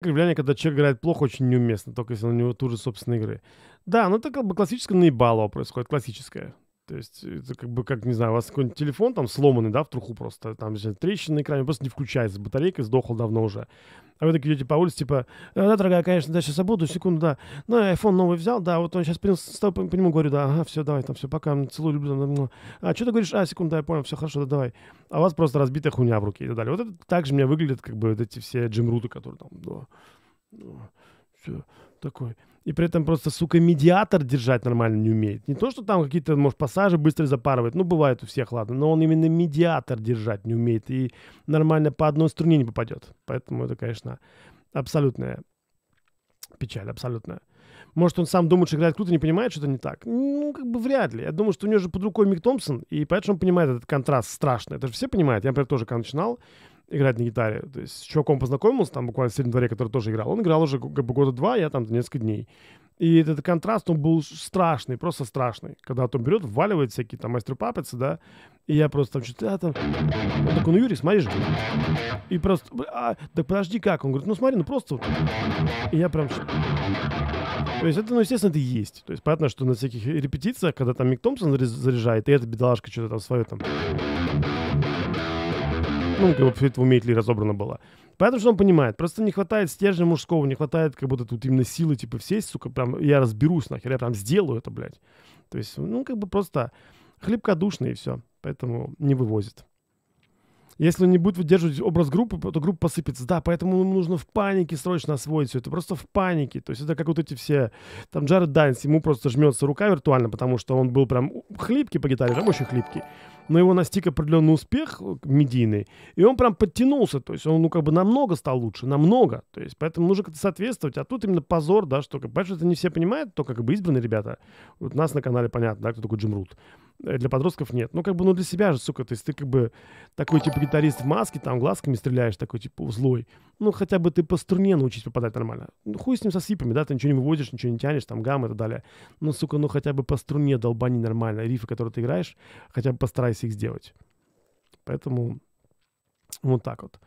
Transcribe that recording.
Кривляние, когда человек играет плохо, очень неуместно, только если у него ту же собственной игры. Да, ну это как бы классическое наебалово происходит, классическое. То есть, это как бы, как, не знаю, у вас какой-нибудь телефон там сломанный, да, в труху просто, там трещина на экране, просто не включается, батарейка сдохла давно уже. А вы так идете по улице, типа, «Э, да, дорогая, конечно, да, сейчас забуду, секунду, да. Ну, iPhone новый взял, да, вот он сейчас принес, стал по, по нему, говорю, да, ага, все, давай, там, все, пока, целую, люблю. там, А что ты говоришь? А, секунду, да, я понял, все, хорошо, да, давай. А у вас просто разбитая хуйня в руке и так далее. Вот это же мне выглядят, как бы, вот эти все джимруты, которые там, да, да, ну, все такой. И при этом просто, сука, медиатор держать нормально не умеет. Не то, что там какие-то, может, пассажи быстро запарывает. Ну, бывает у всех, ладно. Но он именно медиатор держать не умеет. И нормально по одной струне не попадет. Поэтому это, конечно, абсолютная печаль, абсолютная. Может, он сам думает, что играет круто, не понимает, что это не так? Ну, как бы вряд ли. Я думаю, что у него же под рукой Мик Томпсон, и поэтому он понимает этот контраст страшный. Это же все понимают. Я, например, тоже когда начинал, играть на гитаре. То есть с чуваком познакомился, там буквально в среднем дворе, который тоже играл. Он играл уже как бы года два, я там несколько дней. И этот контраст, он был страшный, просто страшный. Когда он берет, вваливает всякие там мастер папицы, да, и я просто там что-то, я «А, там, он такой, ну, Юрий, смотри же. И просто, а, так подожди, как? Он говорит, ну, смотри, ну, просто вот. И я прям... То есть это, ну, естественно, это есть. То есть понятно, что на всяких репетициях, когда там Мик Томпсон заряжает, и эта бедолажка что-то там свое там ну, как бы все это в ли разобрано было. Поэтому что он понимает, просто не хватает стержня мужского, не хватает как будто тут именно силы, типа, сесть, сука, прям, я разберусь нахер, я прям сделаю это, блядь. То есть, ну, как бы просто хлебкодушный и все, поэтому не вывозит. Если он не будет выдерживать образ группы, то группа посыпется. Да, поэтому ему нужно в панике срочно освоить все это. Просто в панике. То есть это как вот эти все... Там Джаред Дайнс, ему просто жмется рука виртуально, потому что он был прям хлипкий по гитаре, там очень хлипкий. Но его настиг определенный успех э, медийный, и он прям подтянулся. То есть он, ну, как бы намного стал лучше, намного. То есть поэтому нужно как-то соответствовать. А тут именно позор, да, что, понимаешь, это не все понимают, то как бы избранные ребята. Вот нас на канале понятно, да, кто такой Джим Рут. Э, для подростков нет. Ну, как бы, ну, для себя же, сука, то есть ты как бы такой, типа, гитарист в маске, там, глазками стреляешь, такой, типа, злой. Ну, хотя бы ты по струне научись попадать нормально. Ну, хуй с ним со сипами, да, ты ничего не выводишь, ничего не тянешь, там, гаммы и так далее. Ну, сука, ну, хотя бы по струне долбани нормально. Рифы, которые ты играешь, хотя бы постарайся их сделать. Поэтому вот так вот.